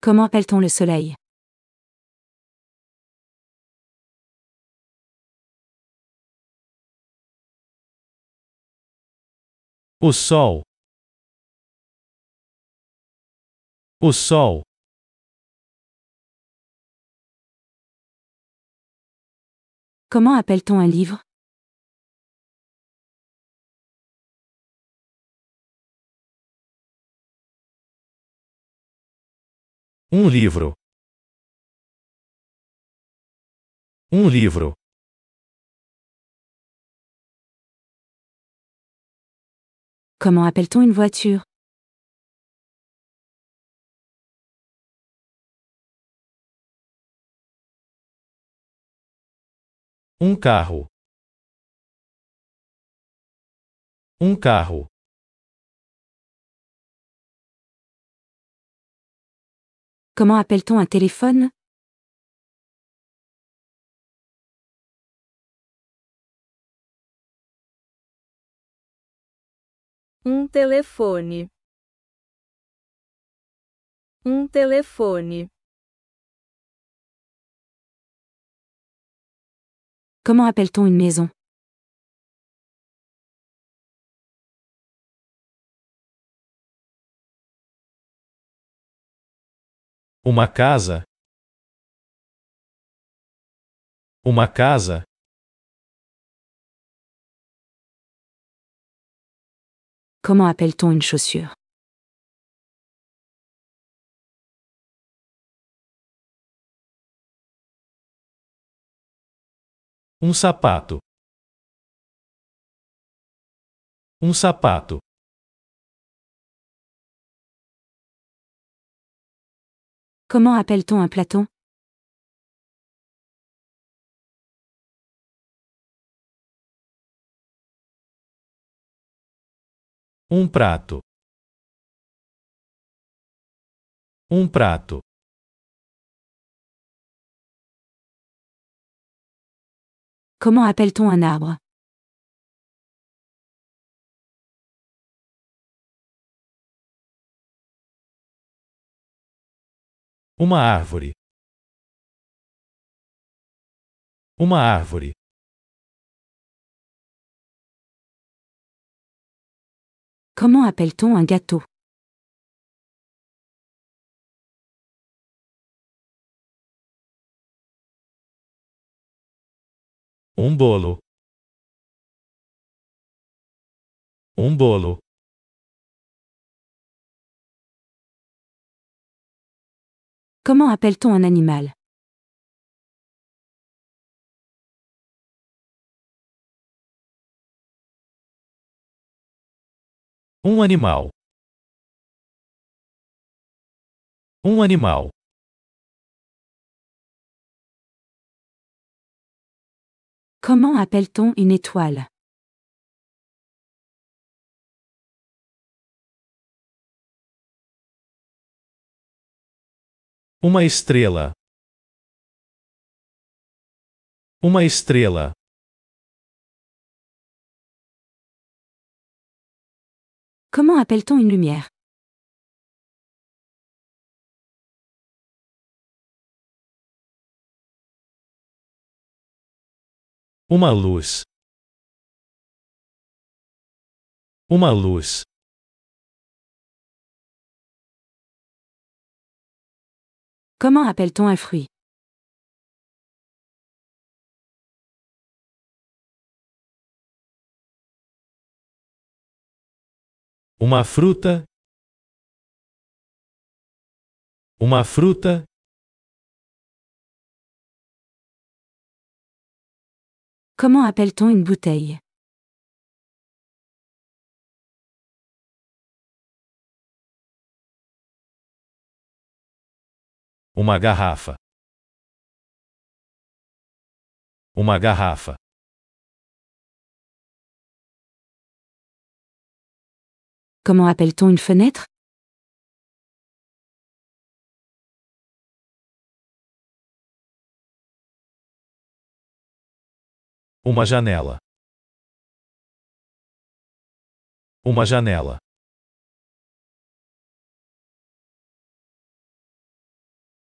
Comment appelle-t-on le soleil Au sol. Au sol. Comment appelle-t-on un livre Um livro. Um livro. Comment appelle-t-on une voiture Um carro. Um carro. Comment appelle-t-on un téléphone Un téléphone. Un téléphone. Comment appelle-t-on une maison Uma casa. Uma casa. Comment appelle-t-on une chaussure Um sapato. Um sapato. Comment appelle-t-on un platon Un um prato. Un um prato. Comment appelle-t-on un arbre Uma árvore. Uma árvore. Comment appelle-t-on un gâteau Um bolo. Um bolo. Comment appelle-t-on un animal Un um animal. Un um animal. Comment appelle-t-on une étoile Uma estrela. Uma estrela. Comment appelle-t-on une lumière Uma luz. Uma luz. Comment appelle-t-on un fruit Uma fruta. Uma fruta. Comment appelle-t-on une bouteille Uma garrafa. Uma garrafa. Comment appelle-t-on une fenêtre Uma janela. Uma janela.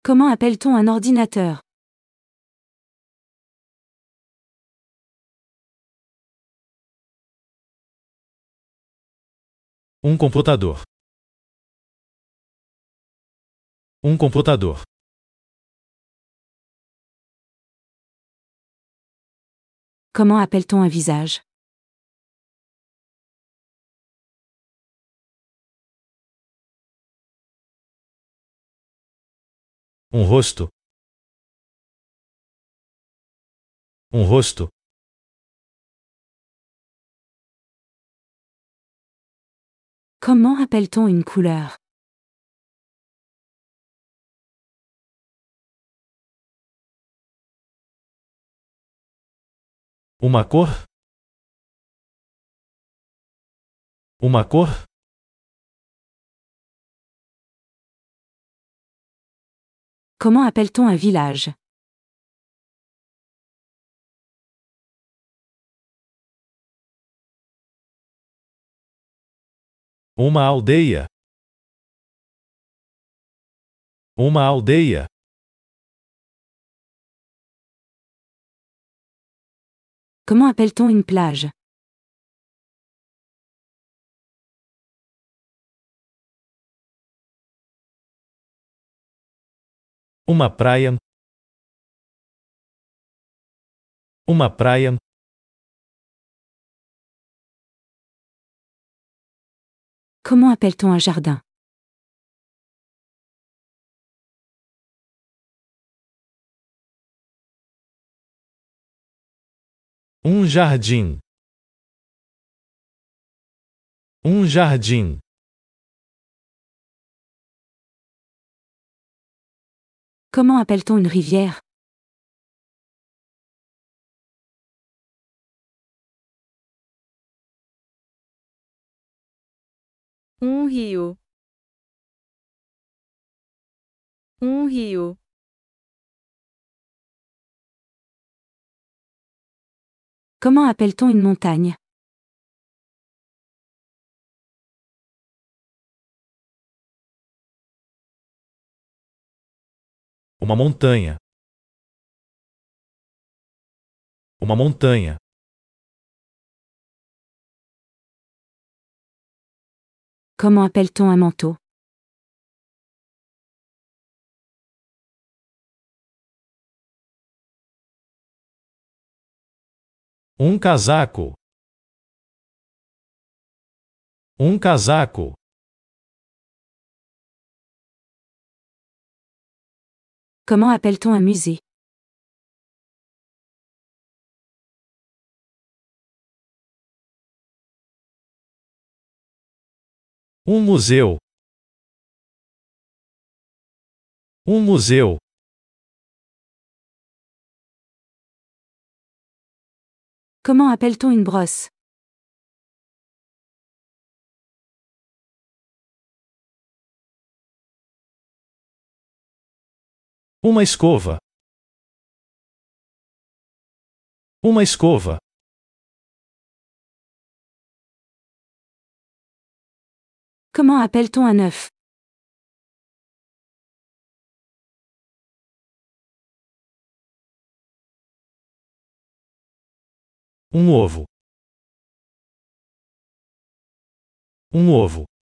Comment appelle-t-on un ordinateur Un um computador. Un um computador. Comment appelle-t-on un visage um rosto, um rosto. Comment appelle-t-on une couleur Uma cor? Uma cor? Comment appelle-t-on un village Uma aldeia. Uma aldeia. Comment appelle-t-on une plage Uma praia. Uma praia. Comment appelle-t-on un jardin Um jardim. Um jardim. Comment appelle-t-on une rivière Un rio. rio. Comment appelle-t-on une montagne Uma montanha. Uma montanha. Comment appelle-t-on un manteau Um casaco. Um casaco. Comment appelle-t-on un musée Un um musée. Un um musée. Comment appelle-t-on une brosse Uma escova. Uma escova. Comment appelle-t-on un œuf Um ovo. Um ovo.